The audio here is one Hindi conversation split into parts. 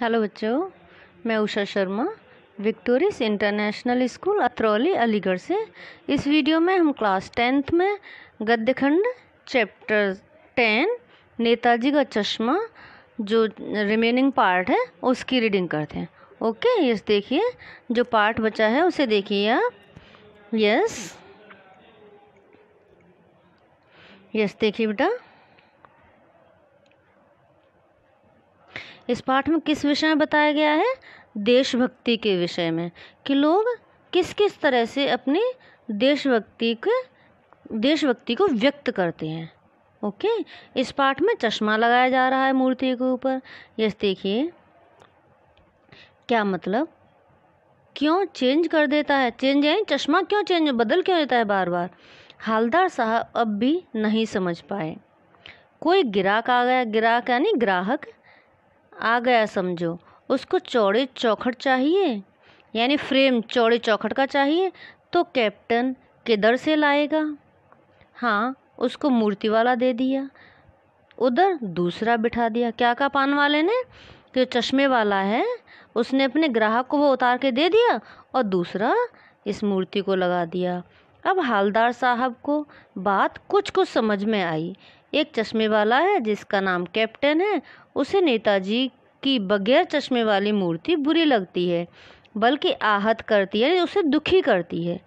हेलो बच्चों मैं Usha Sharma Victoris international school Atrauli Aligarh से इस वीडियो में हम क्लास टेंथ में गद्य खंड चैप्टर टेन नेताजी का चश्मा जो रिमेनिंग पार्ट है उसकी रीडिंग करते हैं ओके यस देखिए जो पार्ट बचा है उसे देखिए आप यस यस देखिए बेटा इस पाठ में किस विषय में बताया गया है देशभक्ति के विषय में कि लोग किस किस तरह से अपनी देशभक्ति के देशभक्ति को व्यक्त करते हैं ओके इस पाठ में चश्मा लगाया जा रहा है मूर्ति के ऊपर यस देखिए क्या मतलब क्यों चेंज कर देता है चेंज यानी चश्मा क्यों चेंज बदल क्यों देता है बार बार हालदार साहब अब भी नहीं समझ पाए कोई ग्राहक आ गया गिराक यानी ग्राहक आ गया समझो उसको चौड़े चौखट चाहिए यानी फ्रेम चौड़े चौखट का चाहिए तो कैप्टन किधर से लाएगा हाँ उसको मूर्ति वाला दे दिया उधर दूसरा बिठा दिया क्या कहा पान वाले ने कि चश्मे वाला है उसने अपने ग्राहक को वो उतार के दे दिया और दूसरा इस मूर्ति को लगा दिया अब हालदार साहब को बात कुछ कुछ समझ में आई एक चश्मे वाला है जिसका नाम कैप्टन है उसे नेताजी की बगैर चश्मे वाली मूर्ति बुरी लगती है बल्कि आहत करती है उसे दुखी करती है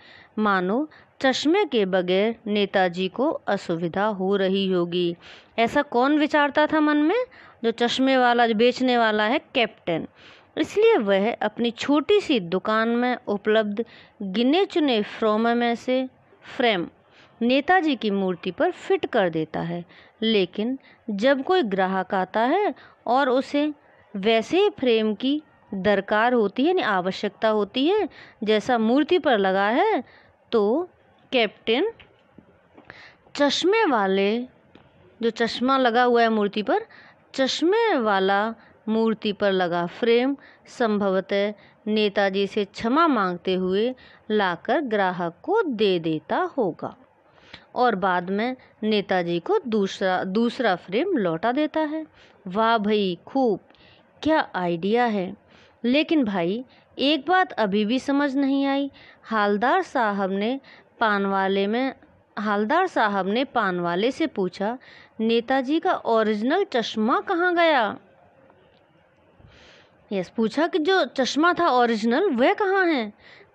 मानो चश्मे के बगैर नेताजी को असुविधा हो रही होगी ऐसा कौन विचारता था मन में जो चश्मे वाला जो बेचने वाला है कैप्टन इसलिए वह अपनी छोटी सी दुकान में उपलब्ध गिने चुने फ्रोम में से फ्रेम नेताजी की मूर्ति पर फिट कर देता है लेकिन जब कोई ग्राहक आता है और उसे वैसे ही फ्रेम की दरकार होती है यानी आवश्यकता होती है जैसा मूर्ति पर लगा है तो कैप्टन चश्मे वाले जो चश्मा लगा हुआ है मूर्ति पर चश्मे वाला मूर्ति पर लगा फ्रेम संभवतः नेताजी से क्षमा मांगते हुए लाकर ग्राहक को दे देता होगा और बाद में नेताजी को दूसरा दूसरा फ्रेम लौटा देता है वाह भाई खूब क्या आइडिया है लेकिन भाई एक बात अभी भी समझ नहीं आई हालदार साहब ने पान वाले में हालदार साहब ने पान वाले से पूछा नेताजी का ओरिजिनल चश्मा कहाँ गया यस पूछा कि जो चश्मा था ओरिजिनल वह कहाँ है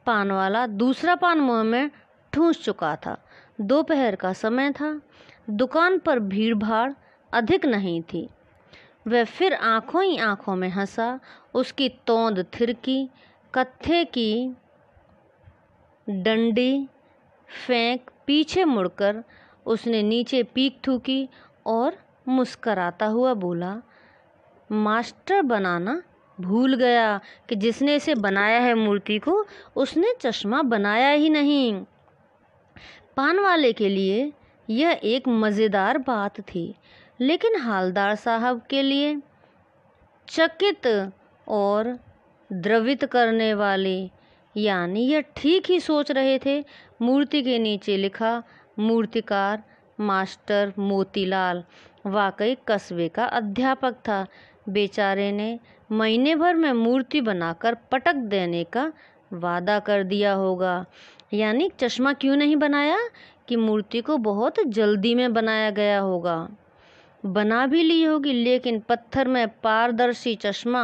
पान वाला दूसरा पान मुँह में ठूंस चुका था दोपहर का समय था दुकान पर भीड़ भाड़ अधिक नहीं थी वह फिर आंखों ही आंखों में हंसा उसकी तोंद थिरकी कत्थे की डंडी फेंक पीछे मुड़कर उसने नीचे पीक थूकी और मुस्कराता हुआ बोला मास्टर बनाना भूल गया कि जिसने इसे बनाया है मूर्ति को उसने चश्मा बनाया ही नहीं पान वाले के लिए यह एक मज़ेदार बात थी लेकिन हालदार साहब के लिए चकित और द्रवित करने वाले यानी यह ठीक ही सोच रहे थे मूर्ति के नीचे लिखा मूर्तिकार मास्टर मोतीलाल वाकई कस्बे का अध्यापक था बेचारे ने महीने भर में मूर्ति बनाकर पटक देने का वादा कर दिया होगा यानी चश्मा क्यों नहीं बनाया कि मूर्ति को बहुत जल्दी में बनाया गया होगा बना भी ली होगी लेकिन पत्थर में पारदर्शी चश्मा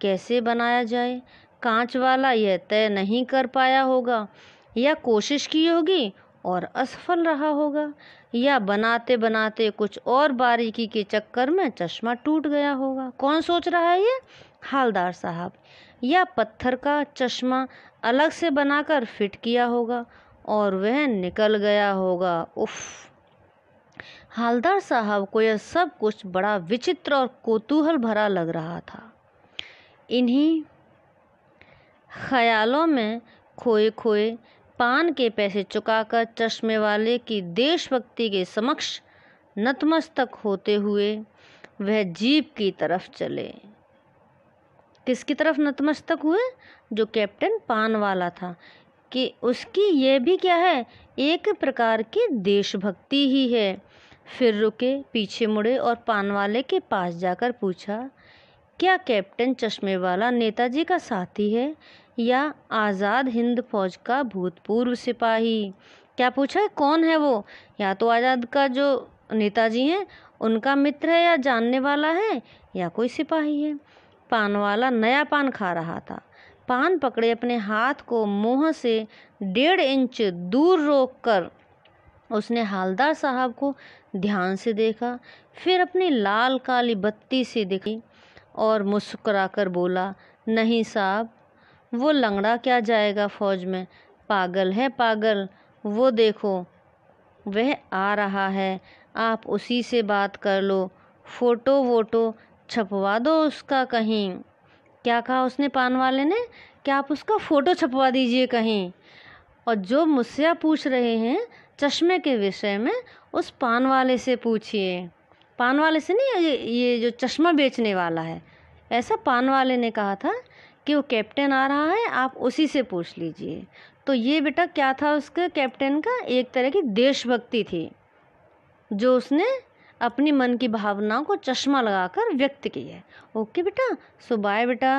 कैसे बनाया जाए कांच वाला यह तय नहीं कर पाया होगा या कोशिश की होगी और असफल रहा होगा या बनाते बनाते कुछ और बारीकी के चक्कर में चश्मा टूट गया होगा कौन सोच रहा है ये हालदार साहब या पत्थर का चश्मा अलग से बनाकर फिट किया होगा और वह निकल गया होगा उफ हालदार साहब को यह सब कुछ बड़ा विचित्र और कोतूहल भरा लग रहा था इन्हीं ख्यालों में खोए खोए पान के पैसे चुकाकर चश्मे वाले की देशभक्ति के समक्ष नतमस्तक होते हुए वह जीप की तरफ चले किसकी तरफ नतमस्तक हुए जो कैप्टन पान वाला था कि उसकी ये भी क्या है एक प्रकार की देशभक्ति ही है फिर रुके पीछे मुड़े और पान वाले के पास जाकर पूछा क्या कैप्टन चश्मे वाला नेताजी का साथी है या आज़ाद हिंद फौज का भूतपूर्व सिपाही क्या पूछा है कौन है वो या तो आज़ाद का जो नेताजी हैं उनका मित्र है या जानने वाला है या कोई सिपाही है पान वाला नया पान खा रहा था पान पकड़े अपने हाथ को मुंह से डेढ़ इंच दूर रोककर उसने हालदार साहब को ध्यान से देखा फिर अपनी लाल काली बत्ती से देखी और मुस्कुरा कर बोला नहीं साहब वो लंगड़ा क्या जाएगा फौज में पागल है पागल वो देखो वह आ रहा है आप उसी से बात कर लो फोटो वोटो छपवा दो उसका कहीं क्या कहा उसने पान वाले ने कि आप उसका फ़ोटो छपवा दीजिए कहीं और जो मुझसे आप पूछ रहे हैं चश्मे के विषय में उस पान वाले से पूछिए पान वाले से नहीं ये जो चश्मा बेचने वाला है ऐसा पान वाले ने कहा था कि वो कैप्टन आ रहा है आप उसी से पूछ लीजिए तो ये बेटा क्या था उसके कैप्टन का एक तरह की देशभक्ति थी जो उसने अपनी मन की भावनाओं को चश्मा लगाकर व्यक्त की है ओके बेटा सो बाय बेटा